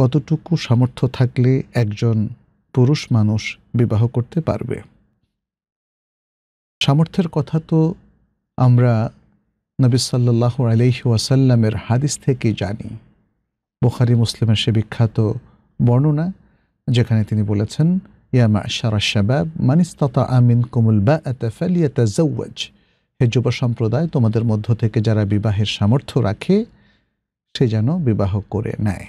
কতটুকু সামর্থ্য থাকলে একজন পুরুষ মানুষ বিবাহ করতে পারবে সামর্থ্যের কথা তো আমরা নবী সাল্লাহ আলহি ওয়াসাল্লামের হাদিস থেকে জানি বুখারি মুসলিমের সে বিখ্যাত বর্ণনা যেখানে তিনি বলেছেন ইয়ামা সারা শাবাব মানিস্তা আমিন কুমুল বা এতাফালিয়াতাজ হে যুব সম্প্রদায় তোমাদের মধ্য থেকে যারা বিবাহের সামর্থ্য রাখে সে যেন বিবাহ করে নেয়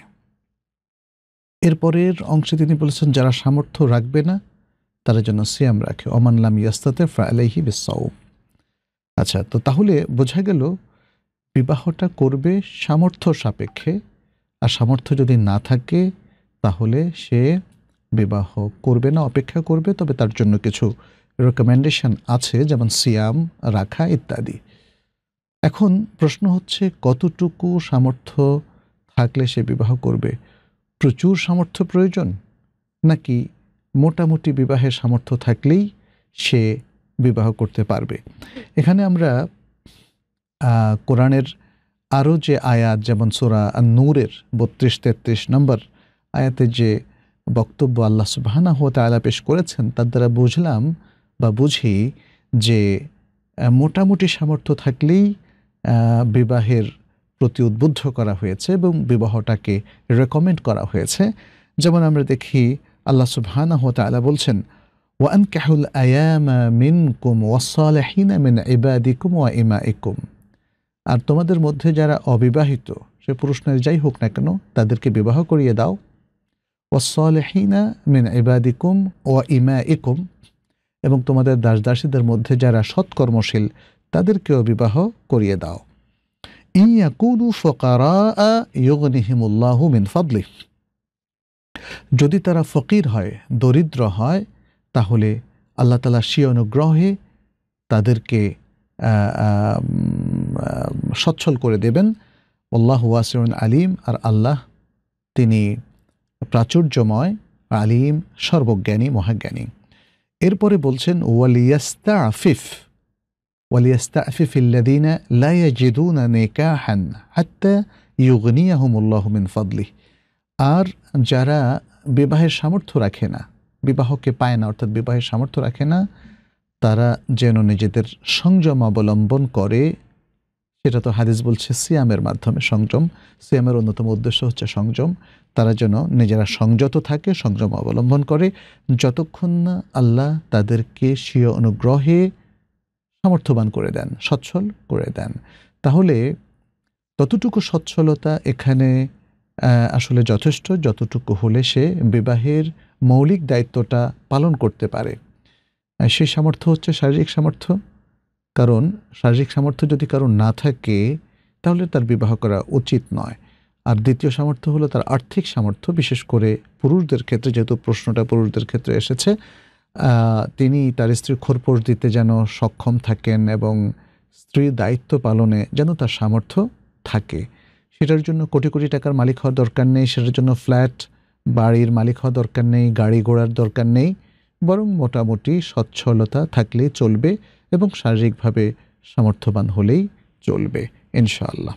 এরপরের অংশে তিনি বলেছেন যারা সামর্থ্য রাখবে না তারা যেন সিয়াম রাখে অমানলাম ইয়াস্তাতে ফ্রালাইহি বিসাও আচ্ছা তো তাহলে বোঝা গেল বিবাহটা করবে সামর্থ্য সাপেক্ষে আর সামর্থ্য যদি না থাকে তাহলে সে বিবাহ করবে না অপেক্ষা করবে তবে তার জন্য কিছু রেকমেন্ডেশন আছে যেমন সিয়াম রাখা ইত্যাদি এখন প্রশ্ন হচ্ছে কতটুকু সামর্থ্য থাকলে সে বিবাহ করবে প্রচুর সামর্থ্য প্রয়োজন নাকি মোটামুটি বিবাহের সামর্থ্য থাকলেই সে বিবাহ করতে পারবে এখানে আমরা কোরআনের আরও যে আয়াত যেমন সোরা নূরের বত্রিশ তেত্রিশ নম্বর আয়াতে যে বক্তব্য আল্লাহ সুবাহানা হতে আয়লা পেশ করেছেন তার দ্বারা বুঝলাম বা বুঝি যে মোটামুটি সামর্থ্য থাকলেই বিবাহের প্রতি উদ্বুদ্ধ করা হয়েছে এবং বিবাহটাকে রেকমেন্ড করা হয়েছে যেমন আমরা দেখি আল্লাহ সুবহানাহ তাআলা বলছেন ওয়ান কাহুল منكم কুম من عبادكم আর তোমাদের মধ্যে যারা অবিবাহিত সে পুরুষ নারী যাই হোক না কেন তাদেরকে বিবাহ করিয়ে দাও ওয়াসলেহিনা মিন ইবাদিকুম ও ইমা ইকুম এবং তোমাদের দাসদাসীদের মধ্যে যারা সৎকর্মশীল তাদেরকেও বিবাহ করিয়ে দাও ফকারা যদি তারা ফকির হয় দরিদ্র হয় তাহলে আল্লাহ তালা সে অনুগ্রহে তাদেরকে সচ্ছল করে দেবেন আল্লাহ ওয়াসিউন আলিম আর আল্লাহ তিনি প্রাচুর্যময় আলিম সর্বজ্ঞানী মহাজ্ঞানী এরপরে বলছেন ওয়ালিয়াস্তা আফিফ الذين لا يجدون نكاحا حتى يغنيهم الله من فضله আর যারা বিবাহের সামর্থ্য রাখে না বিবাহকে পায় না অর্থাৎ বিবাহের সামর্থ্য রাখে না তারা যেন নিজেদের সংযম অবলম্বন করে সেটা তো হাদিস বলছে সিয়ামের মাধ্যমে সংযম সিয়ামের অন্যতম উদ্দেশ্য হচ্ছে সংযম তারা যেন নিজেরা সংযত থাকে সংযম অবলম্বন করে যতক্ষণ না আল্লাহ তাদেরকে স্বীয় অনুগ্রহে সামর্থ্যবান করে দেন সচ্ছল করে দেন তাহলে ততটুকু সচ্ছলতা এখানে আসলে যথেষ্ট যতটুকু হলে সে বিবাহের মৌলিক দায়িত্বটা পালন করতে পারে সেই সামর্থ্য হচ্ছে শারীরিক সামর্থ্য কারণ শারীরিক সামর্থ্য যদি কারণ না থাকে তাহলে তার বিবাহ করা উচিত নয় আর দ্বিতীয় সামর্থ্য হলো তার আর্থিক সামর্থ্য বিশেষ করে পুরুষদের ক্ষেত্রে যেহেতু প্রশ্নটা পুরুষদের ক্ষেত্রে এসেছে তিনি তার স্ত্রীর খোরপোষ দিতে যেন সক্ষম থাকেন এবং স্ত্রীর দায়িত্ব পালনে যেন তার সামর্থ্য থাকে সেটার জন্য কোটি কোটি টাকার মালিক হওয়ার দরকার নেই সেটার জন্য ফ্ল্যাট বাড়ির মালিক হওয়ার দরকার নেই গাড়ি ঘোড়ার দরকার নেই বরং মোটামুটি সচ্ছলতা থাকলে চলবে এবং শারীরিকভাবে সামর্থ্যবান হলেই চলবে ইনশাআল্লাহ